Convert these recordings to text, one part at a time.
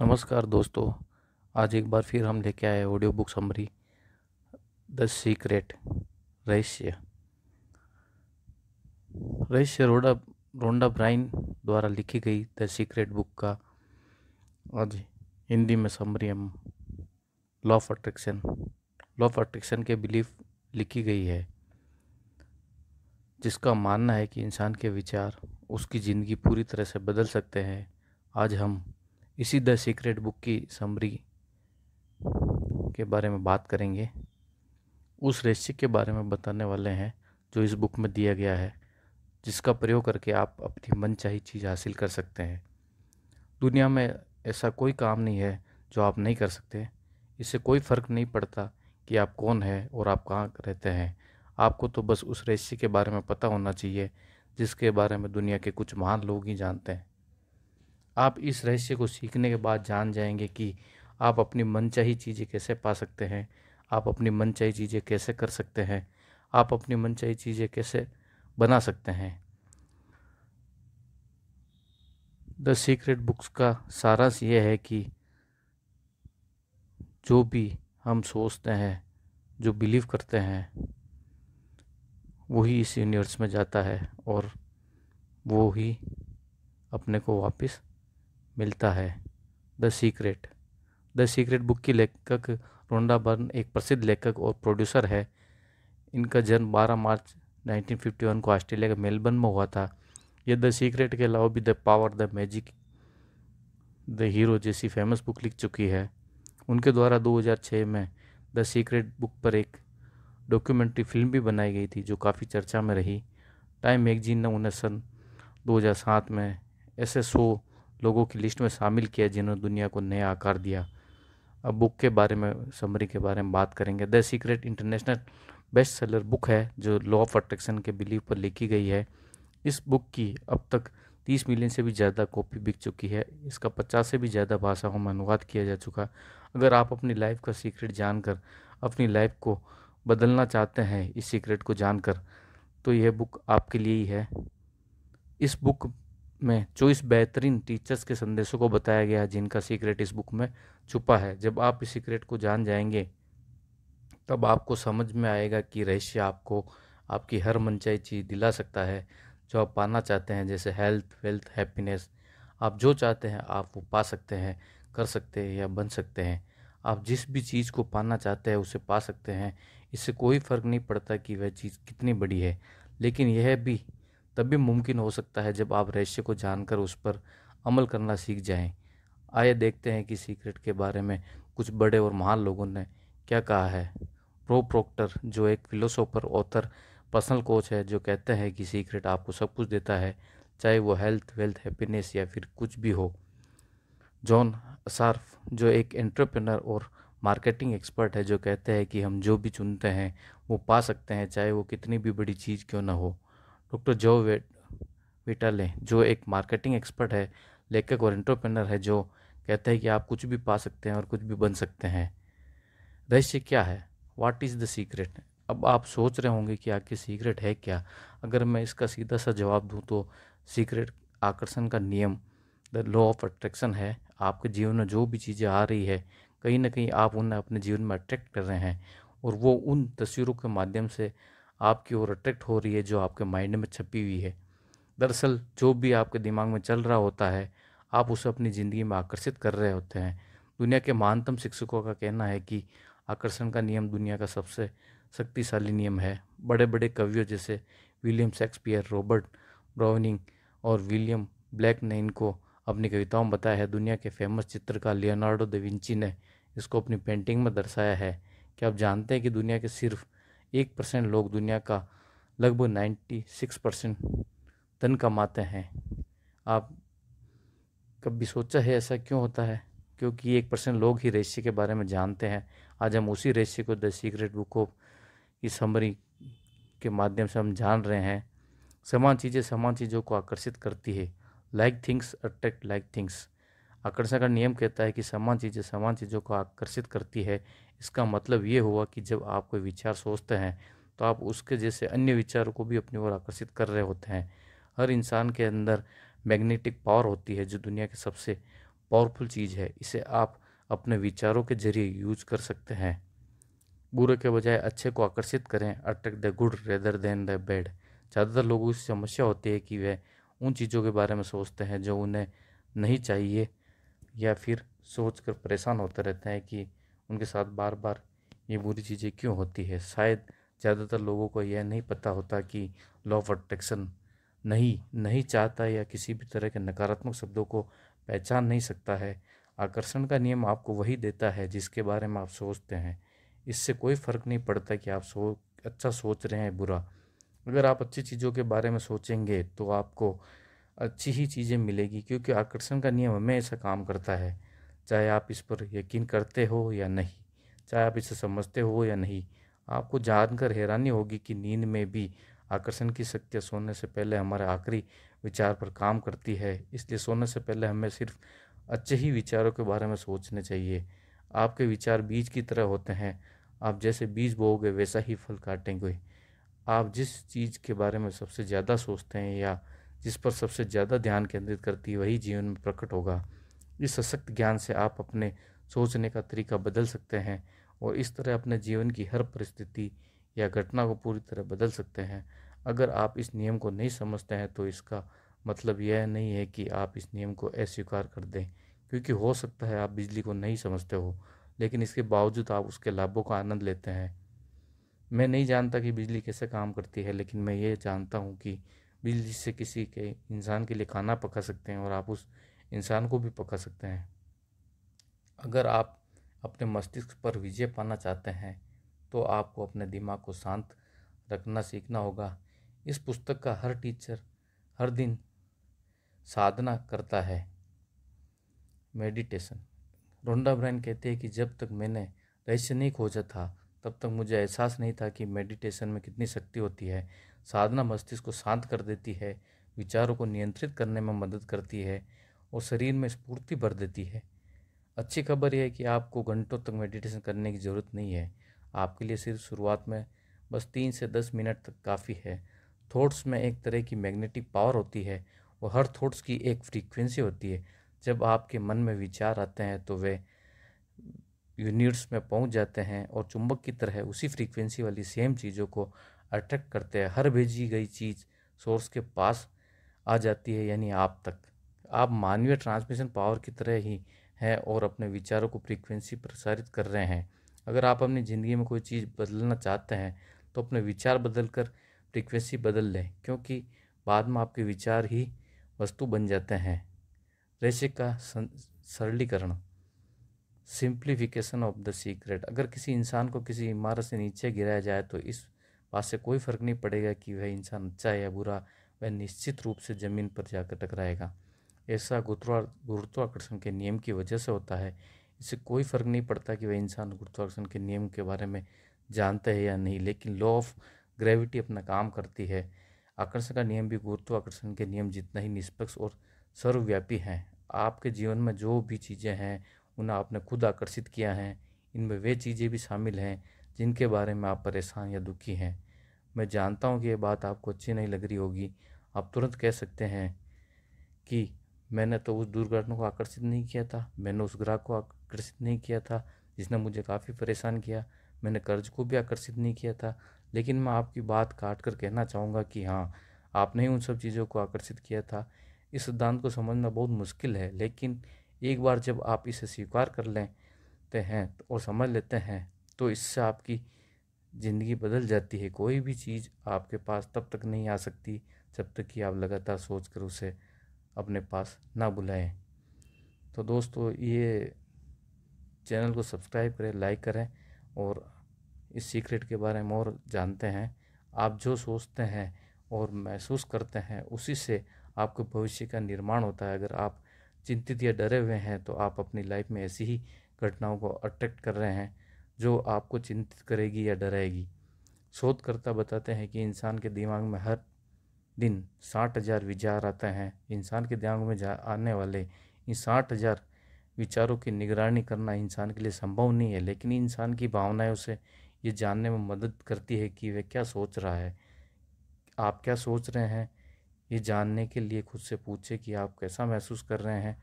नमस्कार दोस्तों आज एक बार फिर हम लेके आए audio book summary the secret रहस्य रहस्य रोडा रोंडा ब्राइन द्वारा लिखी गई द सीक्रेट बुक का आज हिंदी में समरी हम law of attraction law of attraction के बिलीफ लिखी गई है जिसका मानना है कि इंसान के विचार उसकी ज़िंदगी पूरी तरह से बदल सकते हैं आज हम इसी द सीक्रेट बुक की समरी के बारे में बात करेंगे उस रेसिपी के बारे में बताने वाले हैं जो इस बुक में दिया गया है जिसका प्रयोग करके आप अपनी मनचाही चीज़ हासिल कर सकते हैं दुनिया में ऐसा कोई काम नहीं है जो आप नहीं कर सकते इससे कोई फ़र्क नहीं पड़ता कि आप कौन है और आप कहाँ रहते हैं आपको तो बस उस रेसिपी के बारे में पता होना चाहिए जिसके बारे में दुनिया के कुछ महान लोग ही जानते हैं आप इस रहस्य को सीखने के बाद जान जाएंगे कि आप अपनी मनचाही चीज़ें कैसे पा सकते हैं आप अपनी मनचाही चीज़ें कैसे कर सकते हैं आप अपनी मनचाही चीज़ें कैसे बना सकते हैं द सीक्रेट बुक्स का सारांश ये है कि जो भी हम सोचते हैं जो बिलीव करते हैं वही इस यूनिवर्स में जाता है और वो ही अपने को वापस मिलता है the secret the secret book की लेखक रोंडा बर्न एक प्रसिद्ध लेखक और प्रोड्यूसर है इनका जन्म 12 मार्च 1951 को ऑस्ट्रेलिया के मेलबर्न में हुआ था यह द सीक्रेट के अलावा भी the power the magic the hero जैसी फेमस बुक लिख चुकी है उनके द्वारा 2006 में द सीक्रेट बुक पर एक डॉक्यूमेंट्री फिल्म भी बनाई गई थी जो काफ़ी चर्चा में रही टाइम मैगजीन ने उन्हें सन 2007 में एस एस ओ लोगों की लिस्ट में शामिल किया जिन्होंने दुनिया को नया आकार दिया अब बुक के बारे में समरी के बारे में बात करेंगे the secret international best seller book है जो लॉ ऑफ अट्रैक्शन के बिलीव पर लिखी गई है इस बुक की अब तक 30 मिलियन से भी ज़्यादा कॉपी बिक चुकी है इसका 50 से भी ज़्यादा भाषाओं में अनुवाद किया जा चुका अगर आप अपनी लाइफ का सीक्रेट जानकर अपनी लाइफ को बदलना चाहते हैं इस सीक्रेट को जानकर तो यह बुक आपके लिए ही है इस बुक में चौबीस बेहतरीन टीचर्स के संदेशों को बताया गया है जिनका सीक्रेट इस बुक में छुपा है जब आप इस सीक्रेट को जान जाएंगे तब आपको समझ में आएगा कि रहस्य आपको आपकी हर मनचाही चीज़ दिला सकता है जो आप पाना चाहते हैं जैसे हेल्थ वेल्थ हैप्पीनेस आप जो चाहते हैं आप वो पा सकते हैं कर सकते हैं या बन सकते हैं आप जिस भी चीज़ को पाना चाहते हैं उसे पा सकते हैं इससे कोई फ़र्क नहीं पड़ता कि वह चीज़ कितनी बड़ी है लेकिन यह भी तब भी मुमकिन हो सकता है जब आप रहस्य को जानकर उस पर अमल करना सीख जाएं आइए देखते हैं कि सीक्रेट के बारे में कुछ बड़े और महान लोगों ने क्या कहा है प्रो प्रोक्टर जो एक फिलोसोफर ऑथर पर्सनल कोच है जो कहते हैं कि सीक्रेट आपको सब कुछ देता है चाहे वो हेल्थ वेल्थ हैप्पीनेस या फिर कुछ भी हो जॉन असार्फ जो एक एंटरप्रेनर और मार्केटिंग एक्सपर्ट है जो कहते हैं कि हम जो भी चुनते हैं वो पा सकते हैं चाहे वो कितनी भी बड़ी चीज़ क्यों ना हो डॉक्टर जो वेट विटाले जो एक मार्केटिंग एक्सपर्ट है लेखक और एंटरप्रेनर है जो कहते हैं कि आप कुछ भी पा सकते हैं और कुछ भी बन सकते हैं रहस्य क्या है वाट इज़ द सीक्रेट अब आप सोच रहे होंगे कि आपके सीक्रेट है क्या अगर मैं इसका सीधा सा जवाब दूँ तो सीक्रेट आकर्षण का नियम द लॉ ऑफ अट्रैक्शन है आपके जीवन में जो भी चीज़ें आ रही है कहीं ना कहीं आप उन्हें अपने जीवन में अट्रैक्ट कर रहे हैं और वो उन तस्वीरों के माध्यम से आपकी ओर अट्रैक्ट हो रही है जो आपके माइंड में छपी हुई है दरअसल जो भी आपके दिमाग में चल रहा होता है आप उसे अपनी ज़िंदगी में आकर्षित कर रहे होते हैं दुनिया के महानतम शिक्षकों का कहना है कि आकर्षण का नियम दुनिया का सबसे शक्तिशाली नियम है बड़े बड़े कवियों जैसे विलियम शेक्सपियर रॉबर्ट ब्राउनिंग और विलियम ब्लैक ने इनको अपनी कविताओं में बताया है दुनिया के फेमस चित्रकार लियोनार्डो द विंची ने इसको अपनी पेंटिंग में दर्शाया है क्या आप जानते हैं कि दुनिया के सिर्फ एक परसेंट लोग दुनिया का लगभग नाइन्टी सिक्स परसेंट धन कमाते हैं आप कभी सोचा है ऐसा क्यों होता है क्योंकि एक परसेंट लोग ही रहस्य के बारे में जानते हैं आज हम उसी रहस्य को द सीक्रेट बुक ऑफ की समरी के माध्यम से हम जान रहे हैं समान चीज़ें समान चीज़ों को आकर्षित करती है like things attract like things आकर्षण का नियम कहता है कि समान चीज़ें समान चीज़ों को आकर्षित करती है इसका मतलब ये हुआ कि जब आप कोई विचार सोचते हैं तो आप उसके जैसे अन्य विचारों को भी अपनी ओर आकर्षित कर रहे होते हैं हर इंसान के अंदर मैग्नेटिक पावर होती है जो दुनिया की सबसे पावरफुल चीज़ है इसे आप अपने विचारों के जरिए यूज कर सकते हैं बुरे के बजाय अच्छे को आकर्षित करें attract the good rather than the bad ज़्यादातर लोगों की समस्या होती है कि वह उन चीज़ों के बारे में सोचते हैं जो उन्हें नहीं चाहिए या फिर सोच कर परेशान होते रहते हैं कि उनके साथ बार बार ये बुरी चीज़ें क्यों होती है शायद ज़्यादातर लोगों को यह नहीं पता होता कि लॉ ऑफ अट्रैक्शन नहीं नहीं चाहता या किसी भी तरह के नकारात्मक शब्दों को पहचान नहीं सकता है आकर्षण का नियम आपको वही देता है जिसके बारे में आप सोचते हैं इससे कोई फ़र्क नहीं पड़ता कि आप सो अच्छा सोच रहे हैं बुरा अगर आप अच्छी चीज़ों के बारे में सोचेंगे तो आपको अच्छी ही चीज़ें मिलेगी क्योंकि आकर्षण का नियम हमें ऐसा काम करता है चाहे आप इस पर यकीन करते हो या नहीं चाहे आप इसे समझते हो या नहीं आपको जानकर हैरानी होगी कि नींद में भी आकर्षण की शक्तियाँ सोने से पहले हमारे आखिरी विचार पर काम करती है इसलिए सोने से पहले हमें सिर्फ अच्छे ही विचारों के बारे में सोचने चाहिए आपके विचार बीज की तरह होते हैं आप जैसे बीज बोओगे वैसा ही फल काटेंगे आप जिस चीज़ के बारे में सबसे ज़्यादा सोचते हैं या जिस पर सबसे ज़्यादा ध्यान केंद्रित करती है वही जीवन में प्रकट होगा इस सशक्त ज्ञान से आप अपने सोचने का तरीका बदल सकते हैं और इस तरह अपने जीवन की हर परिस्थिति या घटना को पूरी तरह बदल सकते हैं अगर आप इस नियम को नहीं समझते हैं तो इसका मतलब यह नहीं है कि आप इस नियम को अस्वीकार कर दें क्योंकि हो सकता है आप बिजली को नहीं समझते हो लेकिन इसके बावजूद आप उसके लाभों का आनंद लेते हैं मैं नहीं जानता कि बिजली कैसे काम करती है लेकिन मैं ये जानता हूँ कि बिजली से किसी के इंसान के लिए खाना पका सकते हैं और आप उस इंसान को भी पकड़ सकते हैं अगर आप अपने मस्तिष्क पर विजय पाना चाहते हैं तो आपको अपने दिमाग को शांत रखना सीखना होगा इस पुस्तक का हर टीचर हर दिन साधना करता है मेडिटेशन रोंडा ब्रैन कहते हैं कि जब तक मैंने रहस्य नहीं खोजा था तब तक मुझे एहसास नहीं था कि मेडिटेशन में कितनी शक्ति होती है साधना मस्तिष्क को शांत कर देती है विचारों को नियंत्रित करने में मदद करती है और शरीर में स्फूर्ति भर देती है अच्छी खबर यह है कि आपको घंटों तक मेडिटेशन करने की ज़रूरत नहीं है आपके लिए सिर्फ शुरुआत में बस तीन से दस मिनट तक काफ़ी है थॉट्स में एक तरह की मैग्नेटिक पावर होती है और हर थॉट्स की एक फ्रीक्वेंसी होती है जब आपके मन में विचार आते हैं तो वे यूनिट्स में पहुंच जाते हैं और चुंबक की तरह उसी फ्रीक्वेंसी वाली सेम चीज़ों को अट्रैक्ट करते हैं हर भेजी गई चीज़ सोर्स के पास आ जाती है यानी आप तक आप मानवीय ट्रांसमिशन पावर की तरह ही हैं और अपने विचारों को फ्रीक्वेंसी प्रसारित कर रहे हैं अगर आप अपनी ज़िंदगी में कोई चीज़ बदलना चाहते हैं तो अपने विचार बदल कर फ्रीक्वेंसी बदल लें क्योंकि बाद में आपके विचार ही वस्तु बन जाते हैं रहस्य का सरलीकरण सिंप्लीफिकेशन ऑफ द सीक्रेट अगर किसी इंसान को किसी इमारत से नीचे गिराया जाए तो इस बात से कोई फर्क नहीं पड़ेगा कि वह इंसान अच्छा है या बुरा वह निश्चित रूप से ज़मीन पर जाकर टकराएगा ऐसा गुरुत्वाकर्षण के नियम की वजह से होता है इससे कोई फ़र्क नहीं पड़ता कि वह इंसान गुरुत्वाकर्षण के नियम के बारे में जानते हैं या नहीं लेकिन लॉ ऑफ ग्रेविटी अपना काम करती है आकर्षण का नियम भी गुरुत्वाकर्षण के नियम जितना ही निष्पक्ष और सर्वव्यापी हैं आपके जीवन में जो भी चीज़ें हैं उन्हें आपने खुद आकर्षित किया है इनमें वे चीज़ें भी शामिल हैं जिनके बारे में आप परेशान या दुखी हैं मैं जानता हूँ कि ये बात आपको अच्छी नहीं लग रही होगी आप तुरंत कह सकते हैं कि मैंने तो उस दुर्घटना को आकर्षित नहीं किया था मैंने उस ग्राहक को आकर्षित नहीं किया था जिसने मुझे काफ़ी परेशान किया मैंने कर्ज को भी आकर्षित नहीं किया था लेकिन मैं आपकी बात काट कर कहना चाहूँगा कि हाँ आपने ही उन सब चीज़ों को आकर्षित किया था इस सिद्धांत को समझना बहुत मुश्किल है लेकिन एक बार जब आप इसे स्वीकार कर लेते हैं और समझ लेते हैं तो इससे आपकी ज़िंदगी बदल जाती है कोई भी चीज़ आपके पास तब तक नहीं आ सकती जब तक कि आप लगातार सोच कर उसे अपने पास ना बुलाएं तो दोस्तों ये चैनल को सब्सक्राइब करें लाइक करें और इस सीक्रेट के बारे में और जानते हैं आप जो सोचते हैं और महसूस करते हैं उसी से आपके भविष्य का निर्माण होता है अगर आप चिंतित या डरे हुए हैं तो आप अपनी लाइफ में ऐसी ही घटनाओं को अट्रैक्ट कर रहे हैं जो आपको चिंतित करेगी या डराएगी शोधकर्ता बताते हैं कि इंसान के दिमाग में हर दिन साठ हजार विचार आते हैं इंसान के दिमाग में जा आने वाले इन साठ हजार विचारों की निगरानी करना इंसान के लिए संभव नहीं है लेकिन इंसान की भावनाएं उसे ये जानने में मदद करती है कि वह क्या सोच रहा है आप क्या सोच रहे हैं ये जानने के लिए खुद से पूछे कि आप कैसा महसूस कर रहे हैं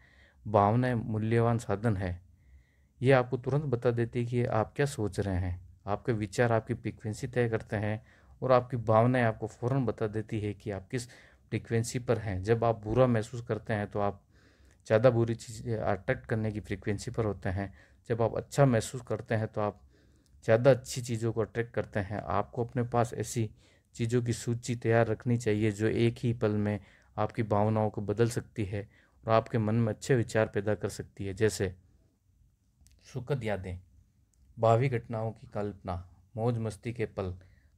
भावनाएं मूल्यवान साधन है ये आपको तुरंत बता देती है कि आप क्या सोच रहे हैं आपके विचार आपकी फ्रिक्वेंसी तय करते हैं और आपकी भावनाएं आपको फ़ौर बता देती है कि आप किस फ्रिक्वेंसी पर हैं जब आप बुरा महसूस करते हैं तो आप ज़्यादा बुरी चीज़ें अट्रैक्ट करने की फ्रिक्वेंसी पर होते हैं जब आप अच्छा महसूस करते हैं तो आप ज़्यादा अच्छी चीज़ों को अट्रैक्ट करते हैं आपको अपने पास ऐसी चीज़ों की सूची तैयार रखनी चाहिए जो एक ही पल में आपकी भावनाओं को बदल सकती है और आपके मन में अच्छे विचार पैदा कर सकती है जैसे सुखद यादें भावी घटनाओं की कल्पना मौज मस्ती के पल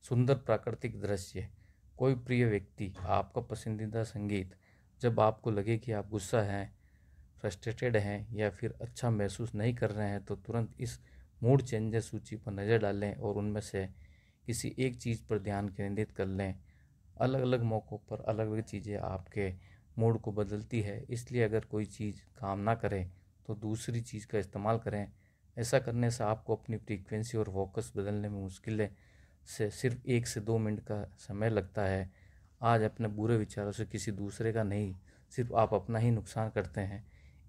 सुंदर प्राकृतिक दृश्य कोई प्रिय व्यक्ति आपका पसंदीदा संगीत जब आपको लगे कि आप गुस्सा हैं फ्रस्ट्रेटेड हैं या फिर अच्छा महसूस नहीं कर रहे हैं तो तुरंत इस मूड चेंजर सूची पर नज़र डालें और उनमें से किसी एक चीज़ पर ध्यान केंद्रित कर लें अलग अलग मौक़ों पर अलग अलग चीज़ें आपके मूड को बदलती है इसलिए अगर कोई चीज़ काम ना करें तो दूसरी चीज़ का इस्तेमाल करें ऐसा करने से आपको अपनी फ्रीक्वेंसी और फोकस बदलने में मुश्किलें से सिर्फ एक से दो मिनट का समय लगता है आज अपने बुरे विचारों से किसी दूसरे का नहीं सिर्फ आप अपना ही नुकसान करते हैं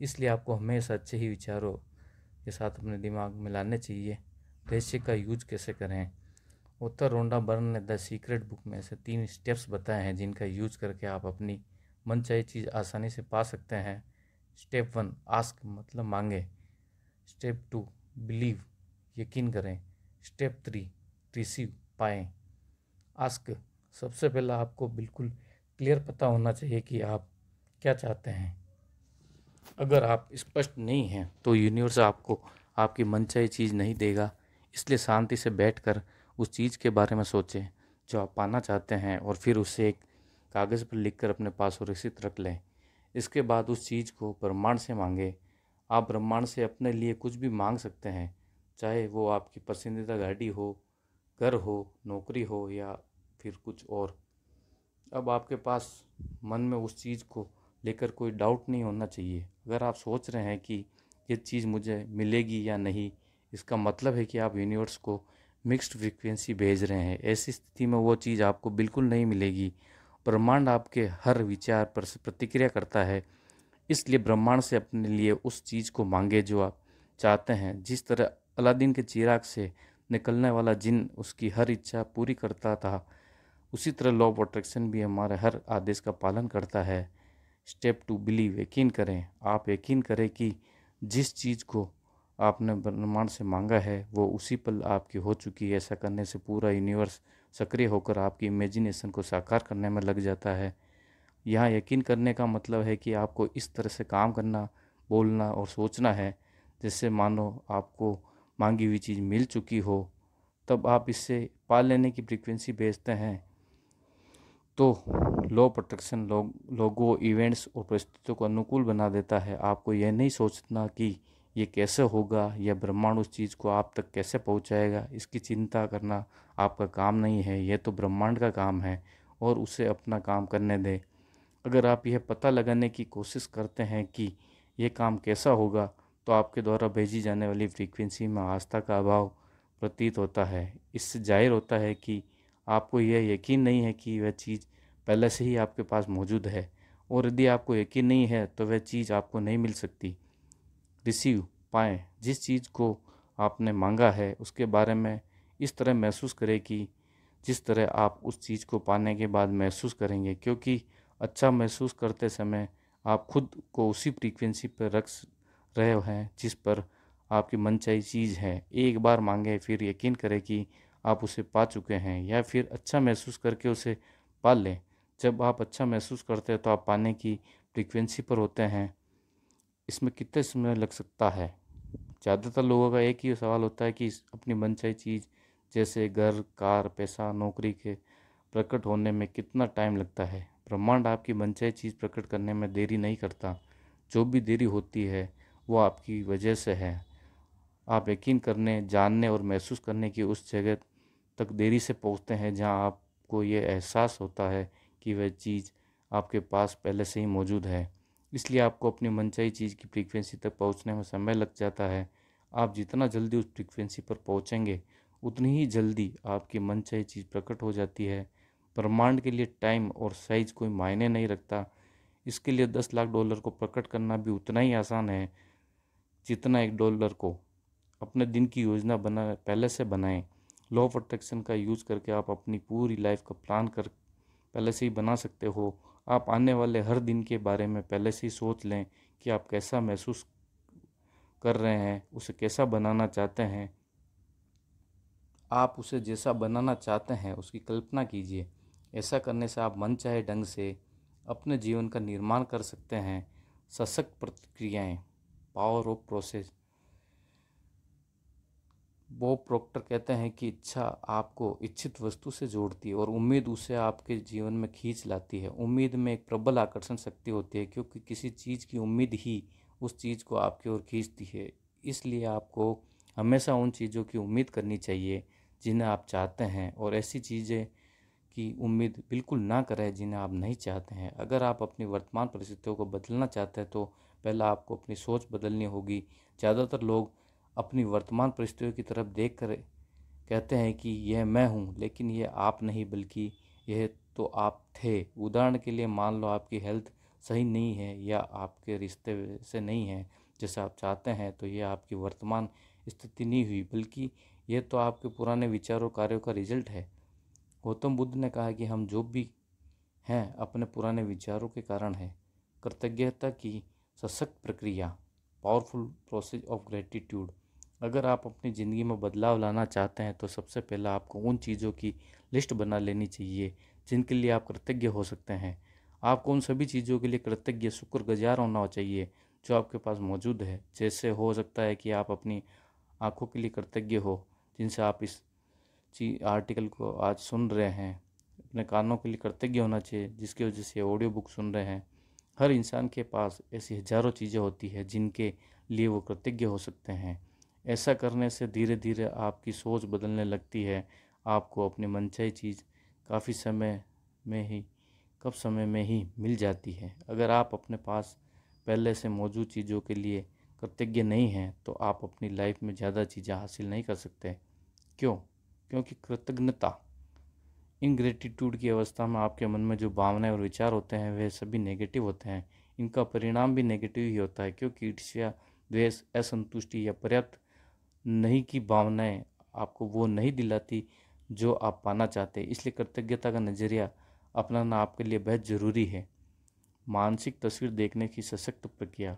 इसलिए आपको हमेशा अच्छे ही विचारों के साथ अपने दिमाग में लाने चाहिए रहस्य का यूज कैसे करें उत्तर रोंडा बर्न ने द सीक्रेट बुक में से तीन स्टेप्स बताए हैं जिनका यूज करके आप अपनी मनचाही चीज़ आसानी से पा सकते हैं स्टेप वन आस्क मतलब मांगे स्टेप टू बिलीव यकीन करें स्टेप थ्री रिसीव पाएँ आस्क सबसे पहला आपको बिल्कुल क्लियर पता होना चाहिए कि आप क्या चाहते हैं अगर आप स्पष्ट नहीं हैं तो यूनिवर्स आपको आपकी मनचाही चीज़ नहीं देगा इसलिए शांति से बैठकर उस चीज़ के बारे में सोचें जो आप पाना चाहते हैं और फिर उसे एक कागज़ पर लिखकर अपने पास सुरक्षित रख लें इसके बाद उस चीज़ को ब्रह्मांड से मांगें आप ब्रह्मांड से अपने लिए कुछ भी मांग सकते हैं चाहे वो आपकी पसंदीदा गाड़ी हो घर हो नौकरी हो या फिर कुछ और अब आपके पास मन में उस चीज़ को लेकर कोई डाउट नहीं होना चाहिए अगर आप सोच रहे हैं कि ये चीज़ मुझे मिलेगी या नहीं इसका मतलब है कि आप यूनिवर्स को मिक्स्ड फ्रीक्वेंसी भेज रहे हैं ऐसी स्थिति में वो चीज़ आपको बिल्कुल नहीं मिलेगी ब्रह्मांड आपके हर विचार पर प्रतिक्रिया करता है इसलिए ब्रह्मांड से अपने लिए उस चीज़ को मांगे जो आप चाहते हैं जिस तरह अलादीन के चिराग से निकलने वाला जिन उसकी हर इच्छा पूरी करता था उसी तरह लॉ ऑफ अट्रैक्शन भी हमारे हर आदेश का पालन करता है स्टेप टू बिलीव यकीन करें आप यकीन करें कि जिस चीज़ को आपने ब्रह्मांड से मांगा है वो उसी पल आपकी हो चुकी है ऐसा करने से पूरा यूनिवर्स सक्रिय होकर आपकी इमेजिनेशन को साकार करने में लग जाता है यहाँ यकीन करने का मतलब है कि आपको इस तरह से काम करना बोलना और सोचना है जिससे मानो आपको मांगी हुई चीज़ मिल चुकी हो तब आप इससे पाल लेने की फ्रिक्वेंसी भेजते हैं तो लो प्रोटेक्शन लोगो लोगों इवेंट्स और परिस्थितियों को अनुकूल बना देता है आपको यह नहीं सोचना कि ये कैसे होगा या ब्रह्मांड उस चीज़ को आप तक कैसे पहुंचाएगा इसकी चिंता करना आपका काम नहीं है यह तो ब्रह्मांड का काम है और उसे अपना काम करने दें अगर आप यह पता लगाने की कोशिश करते हैं कि यह काम कैसा होगा तो आपके द्वारा भेजी जाने वाली फ्रीक्वेंसी में आस्था का अभाव प्रतीत होता है इससे जाहिर होता है कि आपको यह यकीन नहीं है कि वह चीज़ पहले से ही आपके पास मौजूद है और यदि आपको यकीन नहीं है तो वह चीज़ आपको नहीं मिल सकती रिसीव पाएँ जिस चीज़ को आपने मांगा है उसके बारे में इस तरह महसूस करें कि जिस तरह आप उस चीज़ को पाने के बाद महसूस करेंगे क्योंकि अच्छा महसूस करते समय आप खुद को उसी फ्रीक्वेंसी पर रख रहे हैं जिस पर आपकी मनचाही चीज़ है एक बार मांगे फिर यकीन करें कि आप उसे पा चुके हैं या फिर अच्छा महसूस करके उसे पा लें जब आप अच्छा महसूस करते हैं तो आप पाने की फ्रिक्वेंसी पर होते हैं इसमें कितने समय लग सकता है ज़्यादातर लोगों का एक ही सवाल होता है कि अपनी मनचाही चीज़ जैसे घर कार पैसा नौकरी के प्रकट होने में कितना टाइम लगता है ब्रह्मांड आपकी मनचाही चीज़ प्रकट करने में देरी नहीं करता जो भी देरी होती है वो आपकी वजह से है आप यकीन करने जानने और महसूस करने की उस जगह तक देरी से पहुँचते हैं जहाँ आपको ये एहसास होता है कि वह चीज़ आपके पास पहले से ही मौजूद है इसलिए आपको अपनी मनचाही चीज़ की फ्रीक्वेंसी तक पहुंचने में समय लग जाता है आप जितना जल्दी उस फ्रीक्वेंसी पर पहुंचेंगे उतनी ही जल्दी आपकी मनचाही चीज़ प्रकट हो जाती है ब्रह्मांड के लिए टाइम और साइज कोई मायने नहीं रखता इसके लिए दस लाख डॉलर को प्रकट करना भी उतना ही आसान है जितना एक डॉलर को अपने दिन की योजना बना पहले से बनाएं लॉ ऑफ अट्रैक्शन का यूज़ करके आप अपनी पूरी लाइफ का प्लान कर पहले से ही बना सकते हो आप आने वाले हर दिन के बारे में पहले से ही सोच लें कि आप कैसा महसूस कर रहे हैं उसे कैसा बनाना चाहते हैं आप उसे जैसा बनाना चाहते हैं उसकी कल्पना कीजिए ऐसा करने से आप मन चाहे ढंग से अपने जीवन का निर्माण कर सकते हैं सशक्त प्रतिक्रियाएं power of process Bob Proctor कहते हैं कि इच्छा आपको इच्छित वस्तु से जोड़ती है और उम्मीद उसे आपके जीवन में खींच लाती है उम्मीद में एक प्रबल आकर्षण शक्ति होती है क्योंकि किसी चीज़ की उम्मीद ही उस चीज़ को आपकी ओर खींचती है इसलिए आपको हमेशा उन चीज़ों की उम्मीद करनी चाहिए जिन्हें आप चाहते हैं और ऐसी चीज़ें की उम्मीद बिल्कुल ना करें जिन्हें आप नहीं चाहते हैं अगर आप अपनी वर्तमान परिस्थितियों को बदलना चाहते हैं तो पहला आपको अपनी सोच बदलनी होगी ज़्यादातर लोग अपनी वर्तमान परिस्थितियों की तरफ देख कर कहते हैं कि यह मैं हूँ लेकिन यह आप नहीं बल्कि यह तो आप थे उदाहरण के लिए मान लो आपकी हेल्थ सही नहीं है या आपके रिश्ते से नहीं है जैसे आप चाहते हैं तो यह आपकी वर्तमान स्थिति नहीं हुई बल्कि यह तो आपके पुराने विचारों कार्यों का रिजल्ट है गौतम बुद्ध ने कहा कि हम जो भी हैं अपने पुराने विचारों के कारण हैं कृतज्ञता की सशक्त प्रक्रिया पावरफुल प्रोसेस ऑफ ग्रेटिट्यूड अगर आप अपनी ज़िंदगी में बदलाव लाना चाहते हैं तो सबसे पहला आपको उन चीज़ों की लिस्ट बना लेनी चाहिए जिनके लिए आप कृतज्ञ हो सकते हैं आपको उन सभी चीज़ों के लिए कृतज्ञ शुक्रगुजार होना चाहिए जो आपके पास मौजूद है जैसे हो सकता है कि आप अपनी आँखों के लिए कृतज्ञ हो जिनसे आप इस ची आर्टिकल को आज सुन रहे हैं अपने कानों के लिए कृतज्ञ होना चाहिए जिसकी वजह से ऑडियो बुक सुन रहे हैं हर इंसान के पास ऐसी हजारों चीज़ें होती है जिनके लिए वो कृतज्ञ हो सकते हैं ऐसा करने से धीरे धीरे आपकी सोच बदलने लगती है आपको अपनी मनचाही चीज़ काफ़ी समय में ही कब समय में ही मिल जाती है अगर आप अपने पास पहले से मौजूद चीज़ों के लिए कृतज्ञ नहीं हैं तो आप अपनी लाइफ में ज़्यादा चीज़ें हासिल नहीं कर सकते क्यों क्योंकि कृतज्ञता इन ग्रेटिट्यूड की अवस्था में आपके मन में जो भावनाएं और विचार होते हैं वह सभी नेगेटिव होते हैं इनका परिणाम भी नेगेटिव ही होता है क्योंकि ईर्ष्या द्वेष असंतुष्टि या पर्याप्त नहीं की भावनाएं आपको वो नहीं दिलाती जो आप पाना चाहते हैं इसलिए कृतज्ञता का नज़रिया अपनाना आपके लिए बेहद ज़रूरी है मानसिक तस्वीर देखने की सशक्त प्रक्रिया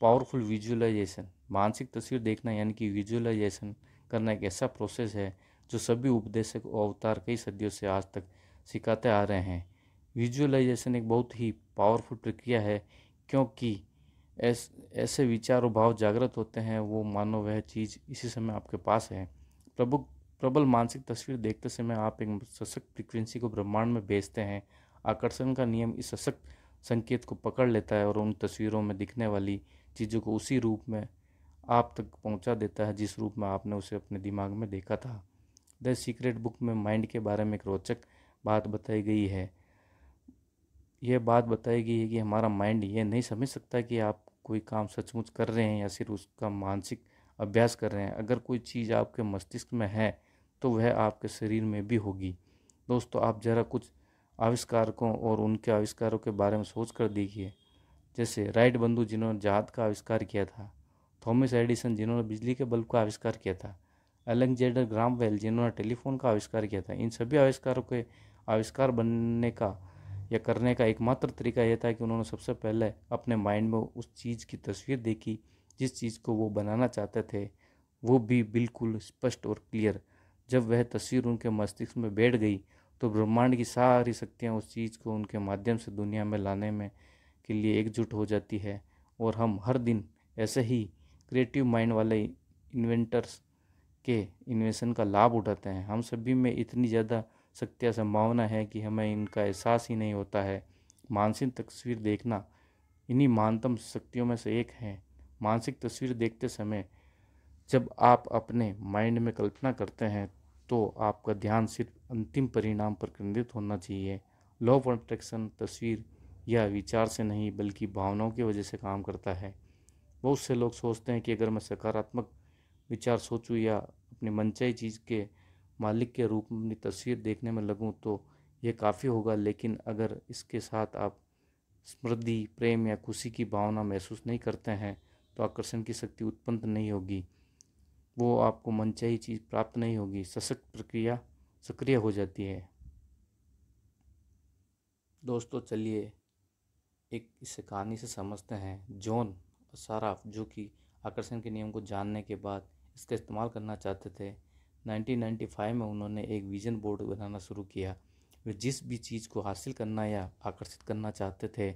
पावरफुल विजुअलाइजेशन मानसिक तस्वीर देखना यानी कि विजुअलाइजेशन करना एक ऐसा प्रोसेस है जो सभी उपदेशक और अवतार कई सदियों से आज तक सिखाते आ रहे हैं विजुअलाइजेशन एक बहुत ही पावरफुल प्रक्रिया है क्योंकि ऐस ऐसे विचार और भाव जागृत होते हैं वो मानो वह चीज़ इसी समय आपके पास है प्रभु प्रबल मानसिक तस्वीर देखते समय आप एक सशक्त फ्रिक्वेंसी को ब्रह्मांड में भेजते हैं आकर्षण का नियम इस सशक्त संकेत को पकड़ लेता है और उन तस्वीरों में दिखने वाली चीज़ों को उसी रूप में आप तक पहुंचा देता है जिस रूप में आपने उसे अपने दिमाग में देखा था द सीक्रेट बुक में माइंड के बारे में एक रोचक बात बताई गई है यह बात बताई गई है कि हमारा माइंड ये नहीं समझ सकता कि आप कोई काम सचमुच कर रहे हैं या सिर्फ उसका मानसिक अभ्यास कर रहे हैं अगर कोई चीज़ आपके मस्तिष्क में है तो वह आपके शरीर में भी होगी दोस्तों आप ज़रा कुछ आविष्कारकों और उनके आविष्कारों के बारे में सोच कर देखिए जैसे राइट बंधु जिन्होंने जात का आविष्कार किया था थॉमस एडिसन जिन्होंने बिजली के बल्ब का आविष्कार किया था एलेक्जेंडर ग्राम वेल जिन्होंने टेलीफोन का आविष्कार किया था इन सभी आविष्कारों के आविष्कार बनने का या करने का एकमात्र तरीका यह था कि उन्होंने सबसे पहले अपने माइंड में उस चीज़ की तस्वीर देखी जिस चीज़ को वो बनाना चाहते थे वो भी बिल्कुल स्पष्ट और क्लियर जब वह तस्वीर उनके मस्तिष्क में बैठ गई तो ब्रह्मांड की सारी शक्तियाँ उस चीज़ को उनके माध्यम से दुनिया में लाने में के लिए एकजुट हो जाती है और हम हर दिन ऐसे ही क्रिएटिव माइंड वाले इन्वेंटर्स के इन्वेशन का लाभ उठाते हैं हम सभी में इतनी ज़्यादा शक्तियाँ संभावना है कि हमें इनका एहसास ही नहीं होता है मानसिक तस्वीर देखना इन्हीं मानतम शक्तियों में से एक है मानसिक तस्वीर देखते समय जब आप अपने माइंड में कल्पना करते हैं तो आपका ध्यान सिर्फ अंतिम परिणाम पर केंद्रित होना चाहिए लॉ ऑफ अट्रैक्शन तस्वीर या विचार से नहीं बल्कि भावनाओं की वजह से काम करता है बहुत से लोग सोचते हैं कि अगर मैं सकारात्मक विचार सोचूँ या अपनी मनचाही चीज़ के मालिक के रूप में अपनी तस्वीर देखने में लगूँ तो यह काफ़ी होगा लेकिन अगर इसके साथ आप समृद्धि प्रेम या खुशी की भावना महसूस नहीं करते हैं तो आकर्षण की शक्ति उत्पन्न नहीं होगी वो आपको मनचाही चीज़ प्राप्त नहीं होगी सशक्त प्रक्रिया सक्रिय हो जाती है दोस्तों चलिए एक इस कहानी से समझते हैं जॉन और जो कि आकर्षण के नियम को जानने के बाद इसका इस्तेमाल करना चाहते थे 1995 में उन्होंने एक विजन बोर्ड बनाना शुरू किया वे जिस भी चीज़ को हासिल करना या आकर्षित करना चाहते थे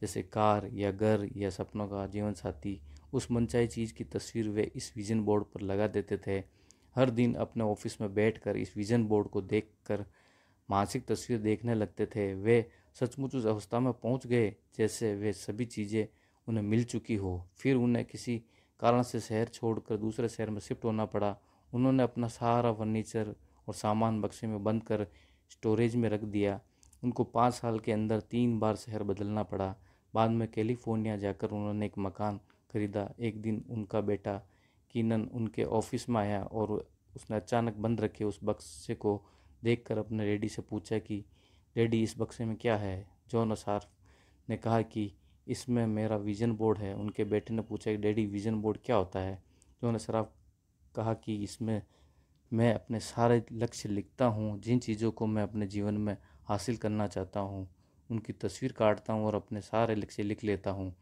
जैसे कार या घर या सपनों का जीवन साथी उस मनचाही चीज़ की तस्वीर वे इस विजन बोर्ड पर लगा देते थे हर दिन अपने ऑफिस में बैठकर इस विजन बोर्ड को देखकर मानसिक तस्वीर देखने लगते थे वे सचमुच उस अवस्था में पहुंच गए जैसे वे सभी चीज़ें उन्हें मिल चुकी हो फिर उन्हें किसी कारण से शहर छोड़कर दूसरे शहर में शिफ्ट होना पड़ा उन्होंने अपना सारा फर्नीचर और सामान बक्से में बंद कर स्टोरेज में रख दिया उनको पाँच साल के अंदर तीन बार शहर बदलना पड़ा बाद में कैलिफोर्निया जाकर उन्होंने एक मकान खरीदा एक दिन उनका बेटा कीनन उनके ऑफिस में आया और उसने अचानक बंद रखे उस बक्से को देखकर अपने रेडी से पूछा कि रेडी इस बक्से में क्या है जॉन और ने कहा कि इसमें मेरा विज़न बोर्ड है उनके बेटे ने पूछा कि डैडी विज़न बोर्ड क्या होता है तो उन्होंने सराफ कहा कि इसमें मैं अपने सारे लक्ष्य लिखता हूँ जिन चीज़ों को मैं अपने जीवन में हासिल करना चाहता हूँ उनकी तस्वीर काटता हूँ और अपने सारे लक्ष्य लिख लेता हूँ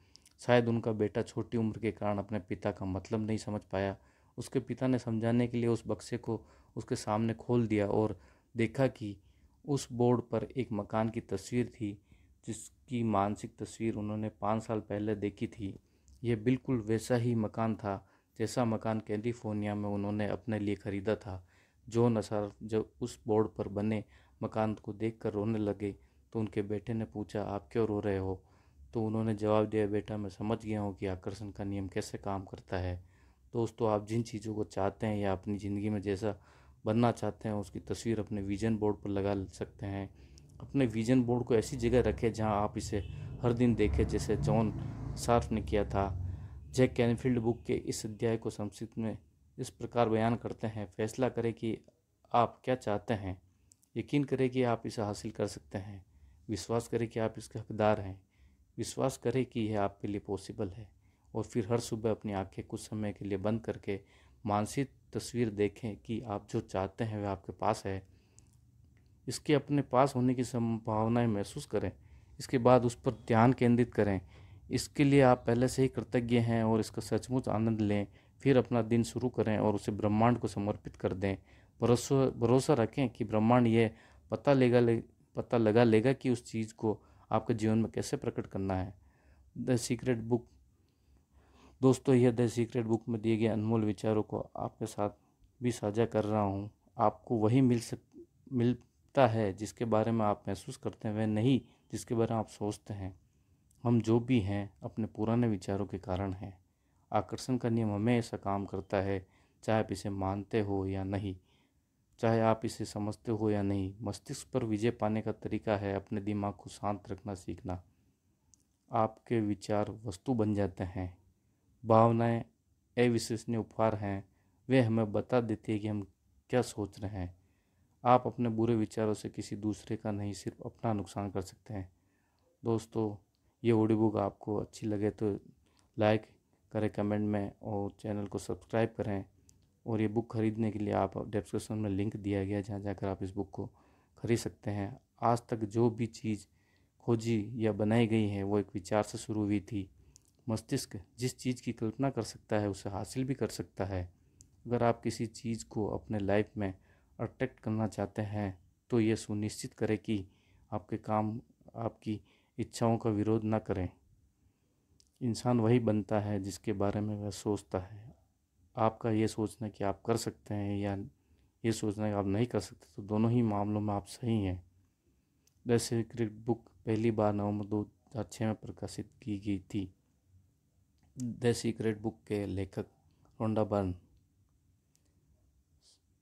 शायद उनका बेटा छोटी उम्र के कारण अपने पिता का मतलब नहीं समझ पाया उसके पिता ने समझाने के लिए उस बक्से को उसके सामने खोल दिया और देखा कि उस बोर्ड पर एक मकान की तस्वीर थी जिस की मानसिक तस्वीर उन्होंने पाँच साल पहले देखी थी यह बिल्कुल वैसा ही मकान था जैसा मकान कैलिफोर्निया में उन्होंने अपने लिए ख़रीदा था जो नसार जब उस बोर्ड पर बने मकान को देख रोने लगे तो उनके बेटे ने पूछा आप क्यों रो रहे हो तो उन्होंने जवाब दिया बेटा मैं समझ गया हूँ कि आकर्षण का नियम कैसे काम करता है दोस्तों आप जिन चीज़ों को चाहते हैं या अपनी ज़िंदगी में जैसा बनना चाहते हैं उसकी तस्वीर अपने विजन बोर्ड पर लगा सकते हैं अपने विजन बोर्ड को ऐसी जगह रखें जहाँ आप इसे हर दिन देखें जैसे जॉन सार्फ ने किया था जैक कैनफील्ड बुक के इस अध्याय को संक्षिप्त में इस प्रकार बयान करते हैं फैसला करें कि आप क्या चाहते हैं यकीन करें कि आप इसे हासिल कर सकते हैं विश्वास करें कि आप इसके हकदार हैं विश्वास करें कि यह आपके लिए पॉसिबल है और फिर हर सुबह अपनी आंखें कुछ समय के लिए बंद करके मानसिक तस्वीर देखें कि आप जो चाहते हैं वह आपके पास है इसके अपने पास होने की संभावनाएं महसूस करें इसके बाद उस पर ध्यान केंद्रित करें इसके लिए आप पहले से ही कृतज्ञ हैं और इसका सचमुच आनंद लें फिर अपना दिन शुरू करें और उसे ब्रह्मांड को समर्पित कर दें भरोसा भरोसा रखें कि ब्रह्मांड यह पता लेगा ले, पता लगा लेगा कि उस चीज़ को आपके जीवन में कैसे प्रकट करना है द सीक्रेट बुक दोस्तों यह द सीक्रेट बुक में दिए गए अनमोल विचारों को आपके साथ भी साझा कर रहा हूँ आपको वही मिल सक मिल दिखता है जिसके बारे में आप महसूस करते हैं वह नहीं जिसके बारे में आप सोचते हैं हम जो भी हैं अपने पुराने विचारों के कारण हैं आकर्षण का नियम हमें ऐसा काम करता है चाहे आप इसे मानते हो या नहीं चाहे आप इसे समझते हो या नहीं मस्तिष्क पर विजय पाने का तरीका है अपने दिमाग को शांत रखना सीखना आपके विचार वस्तु बन जाते हैं भावनाएं अविश्वसनीय उपहार हैं वे हमें बता देती है कि हम क्या सोच रहे हैं आप अपने बुरे विचारों से किसी दूसरे का नहीं सिर्फ अपना नुकसान कर सकते हैं दोस्तों ये ऑडियो बुक आपको अच्छी लगे तो लाइक करें कमेंट में और चैनल को सब्सक्राइब करें और ये बुक ख़रीदने के लिए आप डिस्क्रिप्शन में लिंक दिया गया जहाँ जाकर आप इस बुक को ख़रीद सकते हैं आज तक जो भी चीज़ खोजी या बनाई गई है वो एक विचार से शुरू हुई थी मस्तिष्क जिस चीज़ की कल्पना कर सकता है उसे हासिल भी कर सकता है अगर आप किसी चीज़ को अपने लाइफ में अट्रैक्ट करना चाहते हैं तो ये सुनिश्चित करें कि आपके काम आपकी इच्छाओं का विरोध ना करें इंसान वही बनता है जिसके बारे में वह सोचता है आपका ये सोचना कि आप कर सकते हैं या ये सोचना कि आप नहीं कर सकते तो दोनों ही मामलों में आप सही हैं द सीक्रेट बुक पहली बार नवंबर दो हज़ार छः में प्रकाशित की गई थी द सीक्रेट बुक के लेखक रोंडा बर्न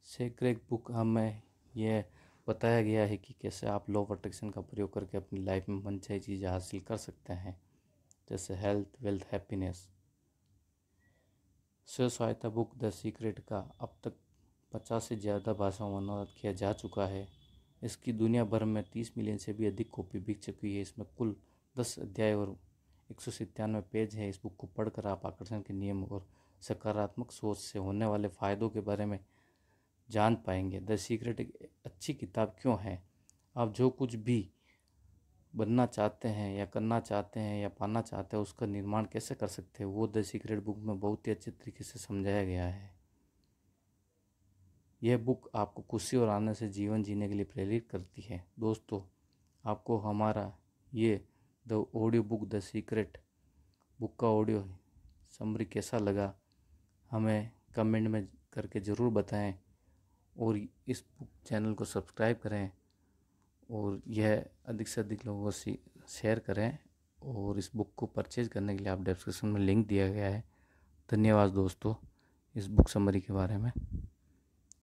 सैक्रेड बुक हमें यह बताया गया है कि कैसे आप लो प्रोटेक्शन अट्रैक्शन का प्रयोग करके अपनी लाइफ में मनचाही चीज़ें हासिल कर सकते हैं जैसे हेल्थ वेल्थ हैप्पीनेस स्व सहायता बुक द सीक्रेट का अब तक पचास से ज़्यादा भाषाओं में अनुवाद किया जा चुका है इसकी दुनिया भर में तीस मिलियन से भी अधिक कॉपी बिक चुकी है इसमें कुल दस अध्याय और एक सौ सत्तानवे पेज है इस बुक को पढ़कर आप आकर्षण के नियम और सकारात्मक सोच से होने वाले फ़ायदों के बारे में जान पाएंगे द सीक्रेट एक अच्छी किताब क्यों है आप जो कुछ भी बनना चाहते हैं या करना चाहते हैं या पाना चाहते हैं उसका निर्माण कैसे कर सकते हैं वो द सीक्रेट बुक में बहुत ही अच्छे तरीके से समझाया गया है यह बुक आपको खुशी और आनंद से जीवन जीने के लिए प्रेरित करती है दोस्तों आपको हमारा ये the audio book the secret book का ऑडियो समरी कैसा लगा हमें कमेंट में करके ज़रूर बताएं और इस चैनल को सब्सक्राइब करें और यह अधिक से अधिक लोगों से शेयर करें और इस बुक को परचेज करने के लिए आप डिस्क्रिप्शन में लिंक दिया गया है धन्यवाद दोस्तों इस बुक समरी के बारे में